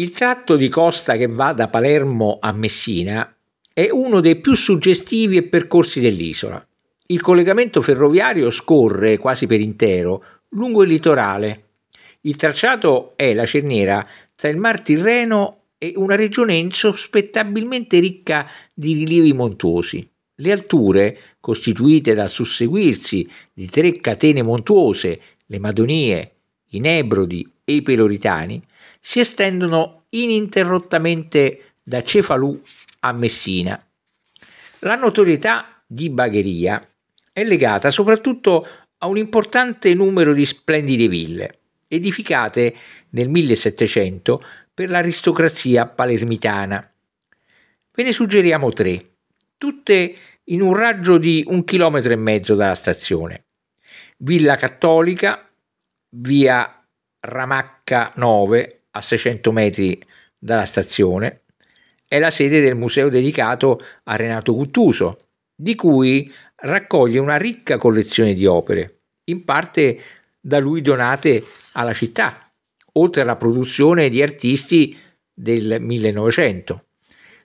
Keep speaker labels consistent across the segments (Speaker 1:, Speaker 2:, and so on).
Speaker 1: Il tratto di costa che va da Palermo a Messina è uno dei più suggestivi e percorsi dell'isola. Il collegamento ferroviario scorre quasi per intero lungo il litorale. Il tracciato è la cerniera tra il Mar Tirreno e una regione insospettabilmente ricca di rilievi montuosi. Le alture, costituite dal susseguirsi di tre catene montuose, le Madonie, i Nebrodi e i Peloritani, si estendono ininterrottamente da Cefalù a Messina. La notorietà di Bagheria è legata soprattutto a un importante numero di splendide ville, edificate nel 1700 per l'aristocrazia palermitana. Ve ne suggeriamo tre, tutte in un raggio di un chilometro e mezzo dalla stazione. Villa Cattolica, via Ramacca 9 a 600 metri dalla stazione, è la sede del museo dedicato a Renato Guttuso, di cui raccoglie una ricca collezione di opere, in parte da lui donate alla città, oltre alla produzione di artisti del 1900.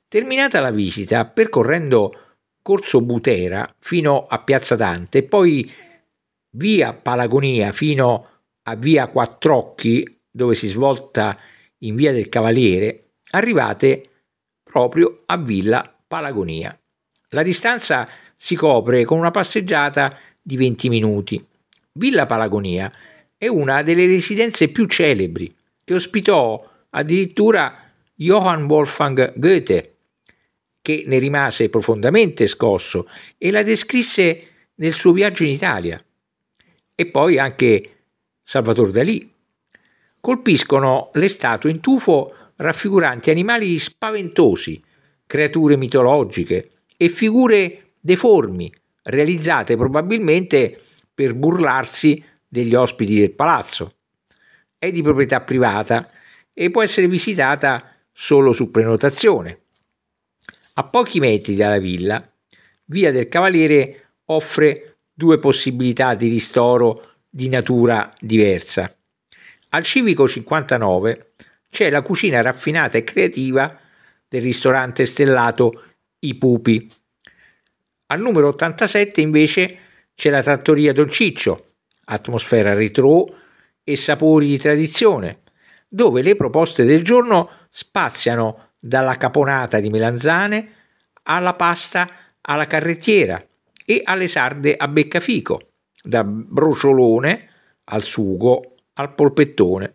Speaker 1: Terminata la visita, percorrendo Corso Butera fino a Piazza Dante, poi via Palagonia fino a via Quattrocchi dove si svolta in via del Cavaliere, arrivate proprio a Villa Palagonia. La distanza si copre con una passeggiata di 20 minuti. Villa Palagonia è una delle residenze più celebri che ospitò addirittura Johann Wolfgang Goethe, che ne rimase profondamente scosso e la descrisse nel suo viaggio in Italia. E poi anche Salvatore Dalì colpiscono le statue in tufo raffiguranti animali spaventosi, creature mitologiche e figure deformi, realizzate probabilmente per burlarsi degli ospiti del palazzo. È di proprietà privata e può essere visitata solo su prenotazione. A pochi metri dalla villa, Via del Cavaliere offre due possibilità di ristoro di natura diversa. Al Civico 59 c'è la cucina raffinata e creativa del ristorante stellato I Pupi. Al numero 87 invece c'è la trattoria Don Ciccio, atmosfera retro e sapori di tradizione, dove le proposte del giorno spaziano dalla caponata di melanzane alla pasta alla carrettiera e alle sarde a beccafico, da brociolone al sugo al Polpettone.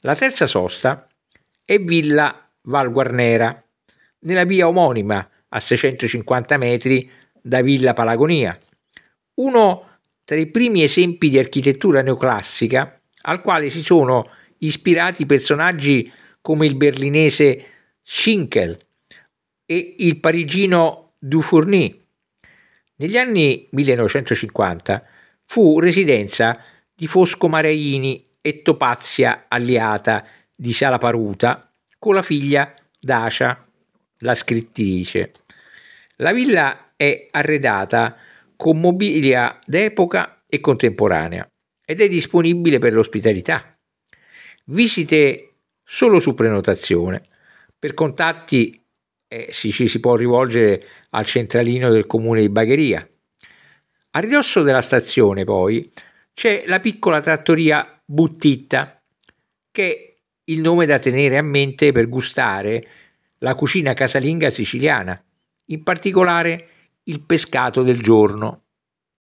Speaker 1: La terza sosta è Villa Val Guarnera, nella via omonima a 650 metri da Villa Palagonia, uno tra i primi esempi di architettura neoclassica al quale si sono ispirati personaggi come il berlinese Schinkel e il parigino Dufourny. Negli anni 1950 fu residenza di Fosco Maraini e Topazia Alliata di Sala Paruta con la figlia Dacia, la scrittrice. La villa è arredata con mobilia d'epoca e contemporanea ed è disponibile per l'ospitalità. Visite solo su prenotazione. Per contatti eh, si, ci si può rivolgere al centralino del comune di Bagheria. A ridosso della stazione poi c'è la piccola trattoria Buttitta, che è il nome da tenere a mente per gustare la cucina casalinga siciliana, in particolare il pescato del giorno.